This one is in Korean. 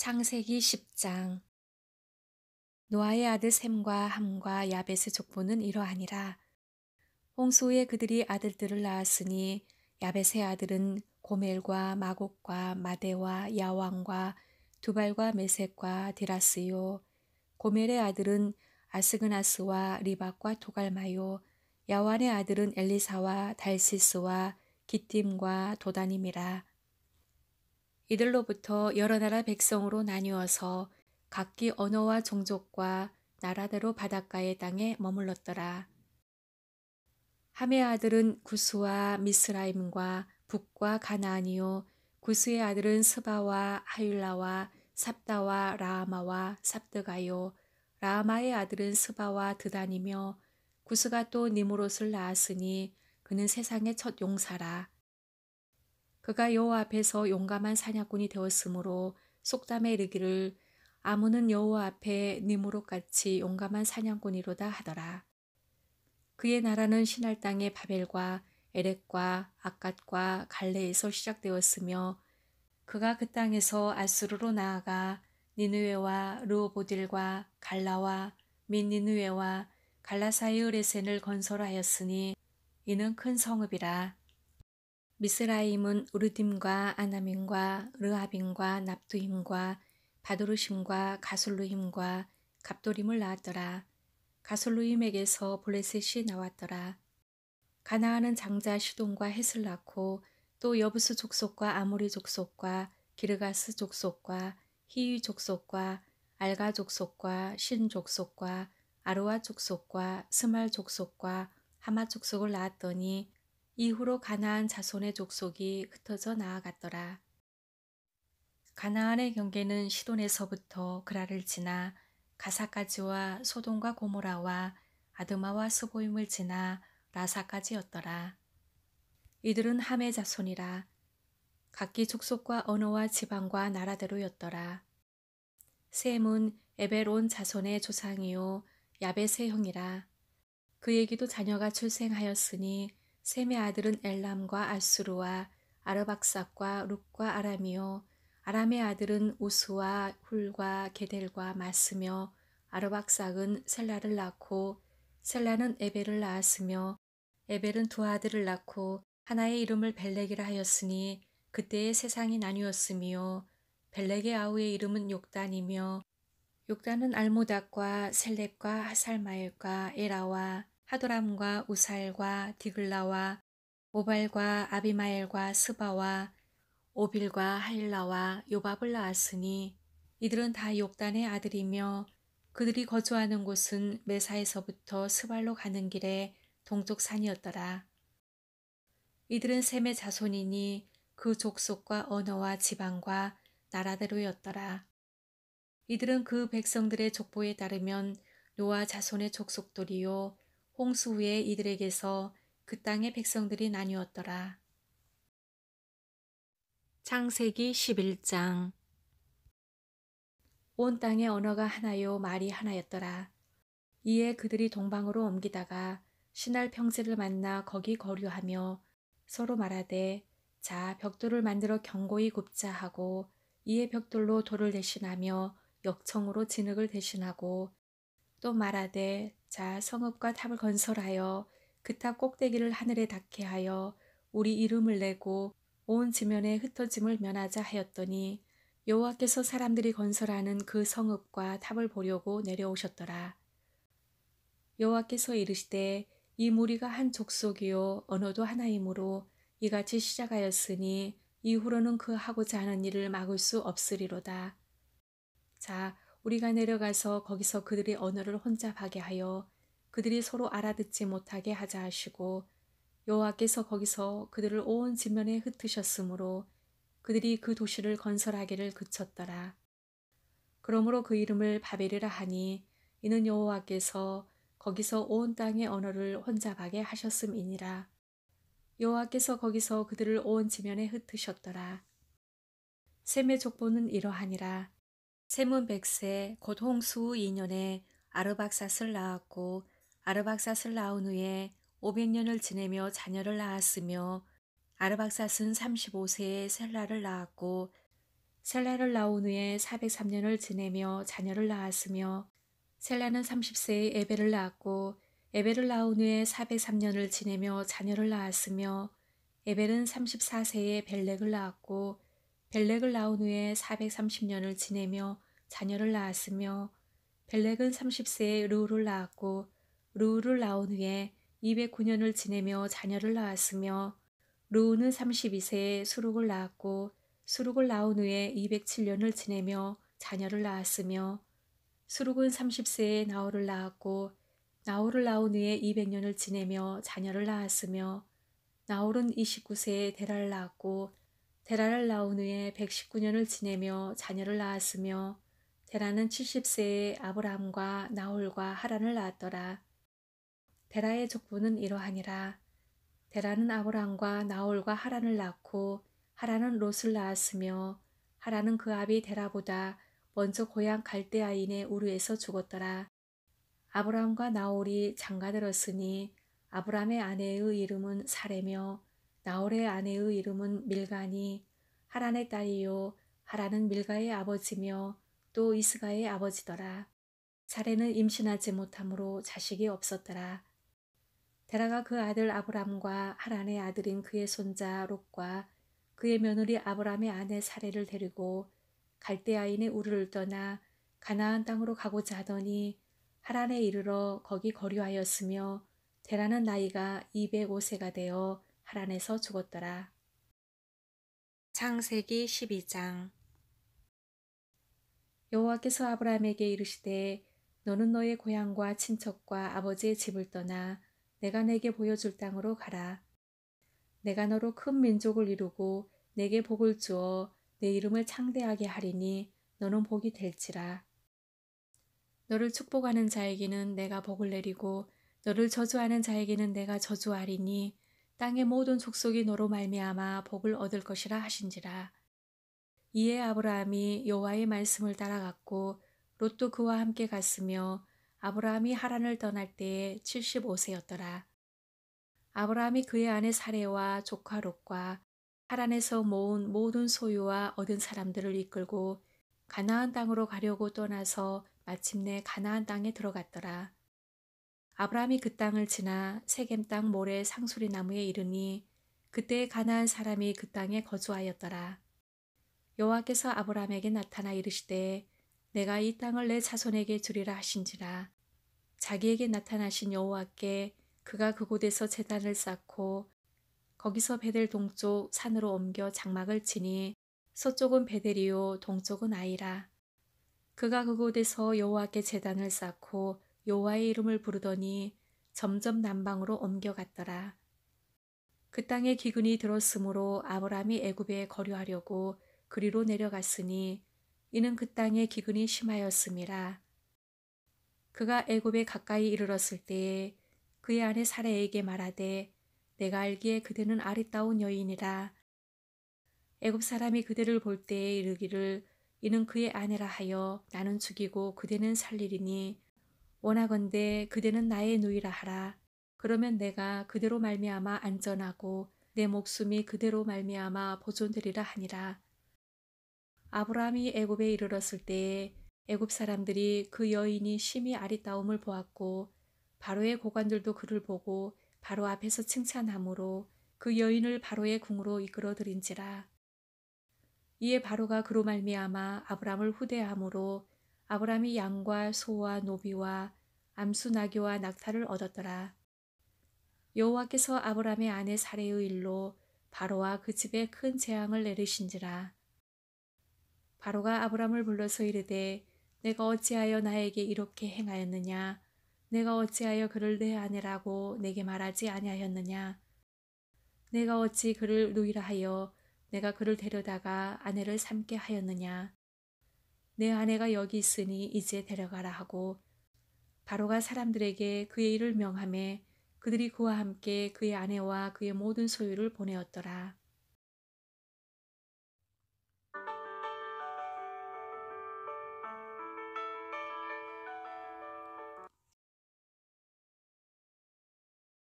창세기 10장 노아의 아들 샘과 함과 야벳의 족보는 이러하니라. 홍수에 그들이 아들들을 낳았으니 야벳의 아들은 고멜과 마곡과 마데와 야왕과 두발과 메색과 디라스요. 고멜의 아들은 아스그나스와 리박과 도갈마요. 야완의 아들은 엘리사와 달시스와 기띔과 도다님이라. 이들로부터 여러 나라 백성으로 나뉘어서 각기 언어와 종족과 나라대로 바닷가의 땅에 머물렀더라. 함의 아들은 구스와 미스라임과 북과 가나안이요 구스의 아들은 스바와 하율라와 삽다와 라마와 삽드가요 라마의 아들은 스바와 드단이며 구스가 또 니무롯을 낳았으니 그는 세상의 첫 용사라. 그가 여호와 앞에서 용감한 사냥꾼이 되었으므로 속담에 이르기를 아무는 여호와 앞에 니무로같이 네 용감한 사냥꾼이로다 하더라. 그의 나라는 신할 땅의 바벨과 에렉과 아갓과 갈레에서 시작되었으며 그가 그 땅에서 아수르로 나아가 니누에와 르오보딜과 갈라와 민니누에와 갈라사이의 레센을 건설하였으니 이는 큰 성읍이라. 미스라임은 우르딤과 아나민과 르하빈과 납두임과 바두르심과 가솔루임과 갑돌림을 낳았더라. 가솔루임에게서 블레셋이 나왔더라. 가나안은 장자 시돈과 헷을 낳고 또 여부스 족속과 아모리 족속과 기르가스 족속과 히위 족속과 알가 족속과 신 족속과 아로아 족속과 스말 족속과 하마 족속을 낳았더니 이후로 가나안 자손의 족속이 흩어져 나아갔더라. 가나안의 경계는 시돈에서부터 그라를 지나 가사까지와 소돔과 고모라와 아드마와 스보임을 지나 라사까지였더라. 이들은 함의 자손이라. 각기 족속과 언어와 지방과 나라대로였더라. 셈은 에베론 자손의 조상이요 야벳의 형이라. 그얘기도 자녀가 출생하였으니 셈의 아들은 엘람과 아수르와 아르박삭과 룩과 아람이요 아람의 아들은 우스와 훌과 게델과 마스며 아르박삭은 셀라를 낳고 셀라는 에벨을 낳았으며 에벨은 두 아들을 낳고 하나의 이름을 벨렉이라 하였으니 그때의 세상이 나뉘었으며 벨렉의 아우의 이름은 욕단이며 욕단은 알모닥과 셀렙과 하살마엘과 에라와 하도람과 우살과 디글라와 오발과 아비마엘과 스바와 오빌과 하일라와 요밥을 낳았으니 이들은 다 욕단의 아들이며 그들이 거주하는 곳은 메사에서부터 스발로 가는 길에 동쪽 산이었더라. 이들은 셈의 자손이니 그 족속과 언어와 지방과 나라대로였더라. 이들은 그 백성들의 족보에 따르면 노아 자손의 족속돌이요 홍수 후에 이들에게서 그 땅의 백성들이 나뉘었더라. 창세기 11장 온 땅의 언어가 하나요 말이 하나였더라. 이에 그들이 동방으로 옮기다가 신할 평지를 만나 거기 거류하며 서로 말하되 자 벽돌을 만들어 견고히 굽자 하고 이에 벽돌로 돌을 대신하며 역청으로 진흙을 대신하고 또 말하되 자 성읍과 탑을 건설하여 그 탑 꼭대기를 하늘에 닿게 하여 우리 이름을 내고 온 지면에 흩어짐을 면하자 하였더니 여호와께서 사람들이 건설하는 그 성읍과 탑을 보려고 내려오셨더라. 여호와께서 이르시되 이 무리가 한 족속이요 언어도 하나이므로 이같이 시작하였으니 이후로는 그 하고자 하는 일을 막을 수 없으리로다. 자 우리가 내려가서 거기서 그들의 언어를 혼잡하게 하여 그들이 서로 알아듣지 못하게 하자 하시고 여호와께서 거기서 그들을 온 지면에 흩으셨으므로 그들이 그 도시를 건설하기를 그쳤더라. 그러므로 그 이름을 바벨이라 하니 이는 여호와께서 거기서 온 땅의 언어를 혼잡하게 하셨음이니라. 여호와께서 거기서 그들을 온 지면에 흩으셨더라. 셈의 족보는 이러하니라. 세문 백세 곧 홍수 2년에 아르박삿을 사 낳았고 아르박삿을 사 낳은 후에 500년을 지내며 자녀를 낳았으며 아르박삿은 사 35세에 셀라를 낳았고 셀라를 낳은 후에 403년을 지내며 자녀를 낳았으며 셀라는 30세에 에베를 낳았고 에벨을 낳은 후에 403년을 지내며 자녀를 낳았으며 에벨은 34세에 벨렉을 낳았고 벨렉을 낳은 후에 430년을 지내며 자녀를 낳았으며 벨렉은 30세에 루우를 낳았고 루우를 낳은 후에 209년을 지내며 자녀를 낳았으며 루우는 32세에 수룩을 낳았고 수룩을 낳은 후에 207년을 지내며 자녀를 낳았으며 수룩은 30세에 나홀을 낳았고 나홀을 낳은 후에 200년을 지내며 자녀를 낳았으며 나홀은 29세에 데라를 낳았고 테라를 낳은 후에 119년을 지내며 자녀를 낳았으며 테라는 70세에 아브라함과 나홀과 하란을 낳았더라. 테라의 족보는 이러하니라. 테라는 아브라함과 나홀과 하란을 낳고 하란은 롯을 낳았으며 하란은 그 아비 테라보다 먼저 고향 갈대아인의 우르에서 죽었더라. 아브라함과 나홀이 장가들었으니 아브라함의 아내의 이름은 사레며 나홀의 아내의 이름은 밀가니 하란의 딸이요 하란은 밀가의 아버지며 또 이스가의 아버지더라. 사례는 임신하지 못함으로 자식이 없었더라. 데라가 그 아들 아브람과 하란의 아들인 그의 손자 롯과 그의 며느리 아브람의 아내 사례를 데리고 갈대아인의 우르를 떠나 가나안 땅으로 가고자 하더니 하란에 이르러 거기 거류하였으며 데라는 나이가 205세가 되어 하란에서 죽었더라. 창세기 12장 여호와께서 아브라함에게 이르시되 너는 너의 고향과 친척과 아버지의 집을 떠나 내가 내게 보여줄 땅으로 가라. 내가 너로 큰 민족을 이루고 내게 복을 주어 내 이름을 창대하게 하리니 너는 복이 될지라. 너를 축복하는 자에게는 내가 복을 내리고 너를 저주하는 자에게는 내가 저주하리니 땅의 모든 속속이 너로 말미암아 복을 얻을 것이라 하신지라. 이에 아브라함이 여호와의 말씀을 따라갔고 롯도 그와 함께 갔으며 아브라함이 하란을 떠날 때에 75세였더라. 아브라함이 그의 아내 사례와 조카 롯과 하란에서 모은 모든 소유와 얻은 사람들을 이끌고 가나안 땅으로 가려고 떠나서 마침내 가나안 땅에 들어갔더라. 아브라함이 그 땅을 지나 세겜 땅 모래 상수리 나무에 이르니 그때 가나안 사람이 그 땅에 거주하였더라. 여호와께서 아브라함에게 나타나 이르시되 내가 이 땅을 내 자손에게 주리라 하신지라 자기에게 나타나신 여호와께 그가 그곳에서 제단을 쌓고 거기서 베델 동쪽 산으로 옮겨 장막을 치니 서쪽은 베델이요 동쪽은 아이라 그가 그곳에서 여호와께 제단을 쌓고 여호와의 이름을 부르더니 점점 남방으로 옮겨갔더라. 그 땅에 기근이 들었으므로 아브라함이 애굽에 거류하려고 그리로 내려갔으니 이는 그 땅에 기근이 심하였음이라. 그가 애굽에 가까이 이르렀을 때에 그의 아내 사례에게 말하되 내가 알기에 그대는 아리따운 여인이라. 애굽 사람이 그대를 볼 때에 이르기를 이는 그의 아내라 하여 나는 죽이고 그대는 살리리니 원하건대 그대는 나의 누이라 하라. 그러면 내가 그대로 말미암아 안전하고 내 목숨이 그대로 말미암아 보존되리라 하니라. 아브라함이 애굽에 이르렀을 때에 애굽 사람들이 그 여인이 심히 아리따움을 보았고 바로의 고관들도 그를 보고 바로 앞에서 칭찬함으로 그 여인을 바로의 궁으로 이끌어들인지라. 이에 바로가 그로 말미암아 아브라함을 후대함으로 아브라함이 양과 소와 노비와 암수나귀와 낙타를 얻었더라. 여호와께서 아브라함의 아내 사례의 일로 바로와 그 집에 큰 재앙을 내리신지라. 바로가 아브라함을 불러서 이르되 내가 어찌하여 나에게 이렇게 행하였느냐 내가 어찌하여 그를 내 아내라고 내게 말하지 아니하였느냐 내가 어찌 그를 누이라 하여 내가 그를 데려다가 아내를 삼게 하였느냐 내 아내가 여기 있으니 이제 데려가라 하고 바로가 사람들에게 그의 일을 명함해 그들이 그와 함께 그의 아내와 그의 모든 소유를 보내었더라.